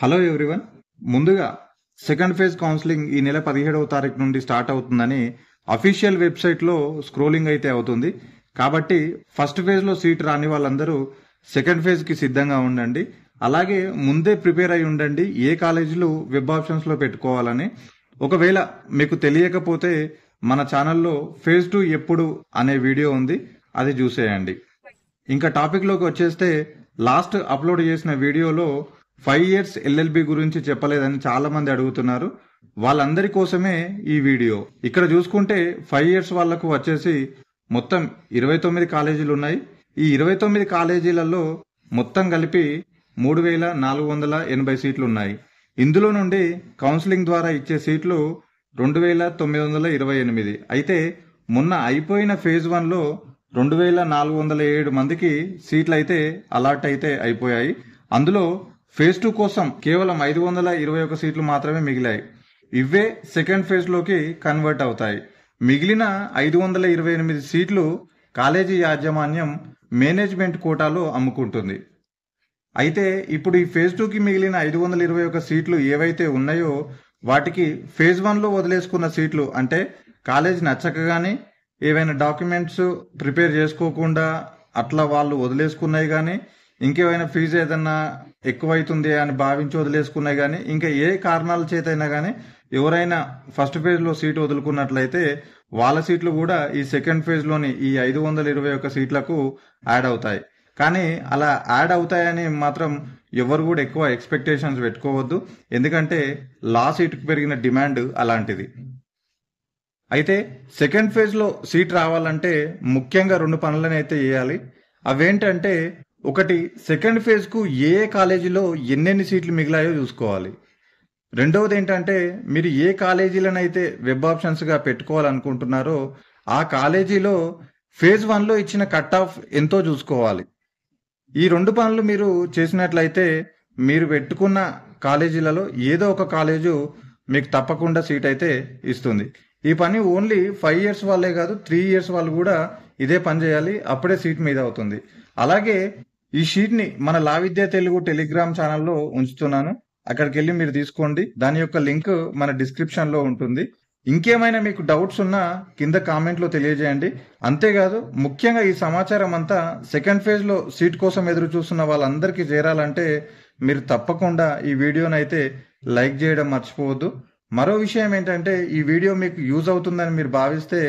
hello everyone ముందుగా second phase counselling ఈ నెల పదిహేడవ తారీఖు నుండి స్టార్ట్ అవుతుందని అఫీషియల్ వెబ్సైట్లో స్క్రోలింగ్ అయితే అవుతుంది కాబట్టి ఫస్ట్ ఫేజ్లో సీట్ రాని వాళ్ళందరూ సెకండ్ ఫేజ్కి సిద్ధంగా ఉండండి అలాగే ముందే ప్రిపేర్ అయి ఉండండి ఏ కాలేజీలు వెబ్ ఆప్షన్స్లో పెట్టుకోవాలని ఒకవేళ మీకు తెలియకపోతే మన ఛానల్లో ఫేజ్ టూ ఎప్పుడు అనే వీడియో ఉంది అది చూసేయండి ఇంకా టాపిక్లోకి వచ్చేస్తే లాస్ట్ అప్లోడ్ చేసిన వీడియోలో ఫైవ్ ఇయర్స్ ఎల్ఎల్బి గురించి చెప్పలేదని చాలా మంది అడుగుతున్నారు వాళ్ళందరి కోసమే ఈ వీడియో ఇక్కడ చూసుకుంటే ఫైవ్ ఇయర్స్ వాళ్లకు వచ్చేసి మొత్తం ఇరవై తొమ్మిది కాలేజీలు ఉన్నాయి ఈ ఇరవై తొమ్మిది కాలేజీలలో మొత్తం కలిపి మూడు వేల నాలుగు వందల ఎనభై సీట్లు ఉన్నాయి ఇందులో నుండి కౌన్సిలింగ్ ద్వారా ఇచ్చే సీట్లు రెండు వేల తొమ్మిది వందల ఇరవై ఎనిమిది అయితే మొన్న అయిపోయిన ఫేజ్ వన్లో రెండు వేల నాలుగు వందల ఏడు మందికి సీట్లు అయితే అలాట్ అయితే అయిపోయాయి అందులో ఫేజ్ టూ కోసం కేవలం ఐదు వందల ఇరవై ఒక సీట్లు మాత్రమే మిగిలాయి ఇవే సెకండ్ ఫేజ్లోకి కన్వర్ట్ అవుతాయి మిగిలిన ఐదు వందల ఇరవై ఎనిమిది సీట్లు కాలేజీ యాజమాన్యం మేనేజ్మెంట్ కోటాలో అమ్ముకుంటుంది అయితే ఇప్పుడు ఈ ఫేజ్ టూకి మిగిలిన ఐదు వందల ఇరవై ఒక సీట్లు ఏవైతే ఉన్నాయో వాటికి ఫేజ్ వన్లో వదిలేసుకున్న సీట్లు అంటే కాలేజ్ కానీ ఏవైనా డాక్యుమెంట్స్ ప్రిపేర్ చేసుకోకుండా అట్లా వాళ్ళు వదిలేసుకున్నాయి కానీ ఇంకేమైనా ఫీజు ఏదన్నా ఎక్కువైతుంది అని భావించి వదిలేసుకున్నా కానీ ఇంకా ఏ కారణాల చేతైనా కానీ ఎవరైనా ఫస్ట్ ఫేజ్లో సీటు వదులుకున్నట్లయితే వాళ్ళ సీట్లు కూడా ఈ సెకండ్ ఫేజ్లోని ఈ ఐదు వందల ఇరవై ఒక్క సీట్లకు యాడ్ అవుతాయి కానీ అలా యాడ్ అవుతాయని మాత్రం ఎవరు కూడా ఎక్కువ ఎక్స్పెక్టేషన్స్ పెట్టుకోవద్దు ఎందుకంటే లా సీటుకు పెరిగిన డిమాండ్ అలాంటిది అయితే సెకండ్ ఫేజ్లో సీట్ రావాలంటే ముఖ్యంగా రెండు పనులనైతే చేయాలి అవేంటంటే ఒకటి సెకండ్ ఫేజ్కు ఏ ఏ కాలేజీలో ఎన్నెన్ని సీట్లు మిగిలాయో చూసుకోవాలి రెండవది ఏంటంటే మీరు ఏ కాలేజీలనైతే వెబ్ ఆప్షన్స్గా పెట్టుకోవాలనుకుంటున్నారో ఆ కాలేజీలో ఫేజ్ వన్లో ఇచ్చిన కట్ ఆఫ్ ఎంతో చూసుకోవాలి ఈ రెండు పనులు మీరు చేసినట్లయితే మీరు పెట్టుకున్న కాలేజీలలో ఏదో ఒక కాలేజు మీకు తప్పకుండా సీట్ అయితే ఇస్తుంది ఈ పని ఓన్లీ ఫైవ్ ఇయర్స్ వాళ్ళే కాదు త్రీ ఇయర్స్ వాళ్ళు కూడా ఇదే పని చేయాలి అప్పుడే సీట్ మీద అవుతుంది అలాగే ఈ షీట్ని మన లావిద్య తెలుగు టెలిగ్రామ్ ఛానల్లో ఉంచుతున్నాను అక్కడికి వెళ్ళి మీరు తీసుకోండి దాని యొక్క లింక్ మన డిస్క్రిప్షన్లో ఉంటుంది ఇంకేమైనా మీకు డౌట్స్ ఉన్నా కింద కామెంట్లో తెలియజేయండి అంతేకాదు ముఖ్యంగా ఈ సమాచారం అంతా సెకండ్ లో సీట్ కోసం ఎదురు చూస్తున్న వాళ్ళందరికీ చేరాలంటే మీరు తప్పకుండా ఈ వీడియోనైతే లైక్ చేయడం మర్చిపోవద్దు మరో విషయం ఏంటంటే ఈ వీడియో మీకు యూజ్ అవుతుందని మీరు భావిస్తే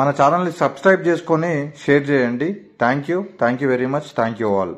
మన ఛానల్ని సబ్స్క్రైబ్ చేసుకొని షేర్ చేయండి thank you thank you very much thank you all